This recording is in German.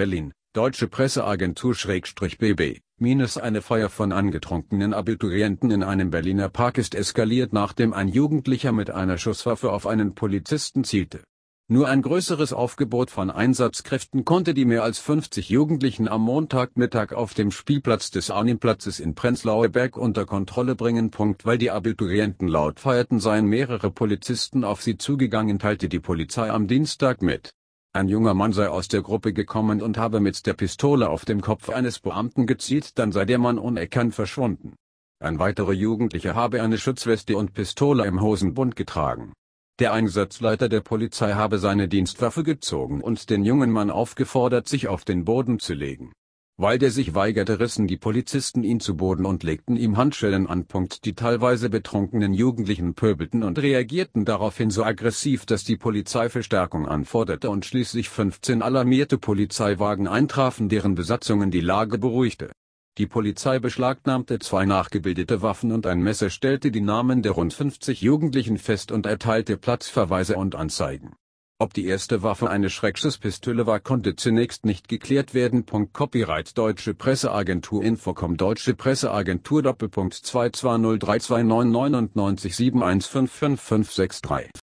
Berlin, Deutsche Presseagentur-BB, minus eine Feier von angetrunkenen Abiturienten in einem Berliner Park ist eskaliert nachdem ein Jugendlicher mit einer Schusswaffe auf einen Polizisten zielte. Nur ein größeres Aufgebot von Einsatzkräften konnte die mehr als 50 Jugendlichen am Montagmittag auf dem Spielplatz des Arnimplatzes in Prenzlauer Berg unter Kontrolle bringen. Weil die Abiturienten laut feierten seien mehrere Polizisten auf sie zugegangen teilte die Polizei am Dienstag mit ein junger Mann sei aus der Gruppe gekommen und habe mit der Pistole auf dem Kopf eines Beamten gezielt, dann sei der Mann unerkannt verschwunden. Ein weiterer Jugendlicher habe eine Schutzweste und Pistole im Hosenbund getragen. Der Einsatzleiter der Polizei habe seine Dienstwaffe gezogen und den jungen Mann aufgefordert, sich auf den Boden zu legen. Weil der sich weigerte rissen die Polizisten ihn zu Boden und legten ihm Handschellen an. Die teilweise betrunkenen Jugendlichen pöbelten und reagierten daraufhin so aggressiv, dass die Polizei Verstärkung anforderte und schließlich 15 alarmierte Polizeiwagen eintrafen, deren Besatzungen die Lage beruhigte. Die Polizei beschlagnahmte zwei nachgebildete Waffen und ein Messer stellte die Namen der rund 50 Jugendlichen fest und erteilte Platzverweise und Anzeigen. Ob die erste Waffe eine Schreckschusspistole war, konnte zunächst nicht geklärt werden. Punkt Copyright Deutsche Presseagentur Infocom Deutsche Presseagentur Doppelpunkt 220329997155563